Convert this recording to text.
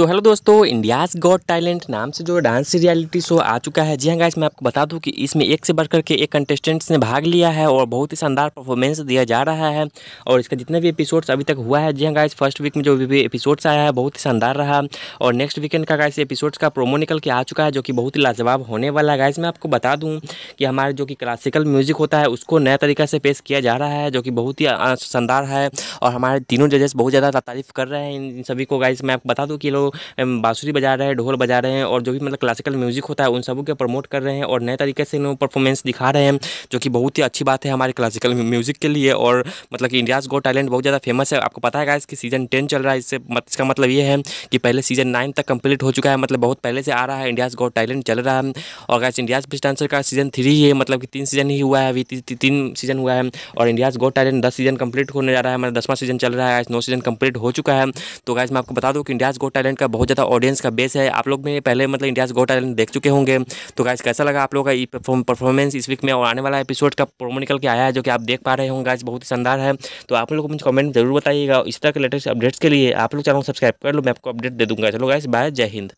तो हेलो दोस्तों India's got talent नाम से जो डांस रियलिटी शो आ चुका है जी हाँ गाइस मैं आपको बता दूं कि इसमें एक से बढ़कर के एक कंटेस्टेंट्स ने भाग लिया है और बहुत ही शानदार परफॉर्मेंस दिया जा रहा है और इसका जितने भी एपिसोड्स अभी तक हुआ है जी हाँ गाइस फर्स्ट वीक में जो भी एपिसोड्स आया है बहुत ही शानदार रहा और नेक्स्ट वीकेंड का गाइस एपिसोड्स का प्रोमो निकल के आ चुका है जो कि बहुत ही लाजवाब होने वाला है गाइस मैं आपको बता दूँ कि हमारे जो कि क्लासिकल म्यूज़िक होता है उसको नया तरीका से पेश किया जा रहा है जो कि बहुत ही शानदार है और हमारे तीनों जजेस बहुत ज़्यादा तारीफ़ कर रहे हैं इन सभी को गाइस मैं आपको बता दूँ कि लोग जो बाँसुरी बजा रहे हैं ढोल बजा रहे हैं और जो भी मतलब क्लासिकल म्यूज़िक होता है उन सबों के प्रमोट कर रहे हैं और नए तरीके से इन्होंने परफॉर्मेंस दिखा रहे हैं जो कि बहुत ही अच्छी बात है हमारे क्लासिकल म्यूज़िक के लिए और मतलब कि इंडियाज़ गो टैलेंट बहुत ज़्यादा फेमस है आपको पता है इसकी सीज़न टेन चल रहा है इससे इसका मतलब ये है कि पहले सीज़न नाइन तक कंप्लीट हो चुका है मतलब बहुत पहले से आ रहा है इंडियाज़ गो टैलेंट चल रहा है और गैस इंडियाज़ बेस्ट डांसर का सीज़न थ्री ही है मतलब कि तीन सीज़न ही हुआ है अभी तीन सीज़न हुआ है और इंडियाज़ गो टैलेंट दस सीज़न कंप्लीट होने जा रहा है मतलब दसवां सीज़न चल रहा है नौ सीज़न कंप्लीट हो चुका है तो गैस मैं आपको बता दूँ कि इंडियाज़ गो टैलेंट का बहुत ज़्यादा ऑडियंस का बेस है आप लोग भी पहले मतलब इंडियाज गोट टैलेंट देख चुके होंगे तो गाइज कैसा लगा आप लोग का परफॉर्मेंस इस वीक में और आने वाला एपिसोड का प्रोमो निकल के आया है जो कि आप देख पा रहे होंगे गाइज बहुत ही शानदार है तो आप लोग मुझे कमेंट जरूर बताइएगा इस तरह के लेटेस्ट अपडेट्स के लिए आप लोग चैनल सब्सक्राइब कर लो मैं आपको अपडेट दे दूँगा चलो गाइज बाय जय हिंद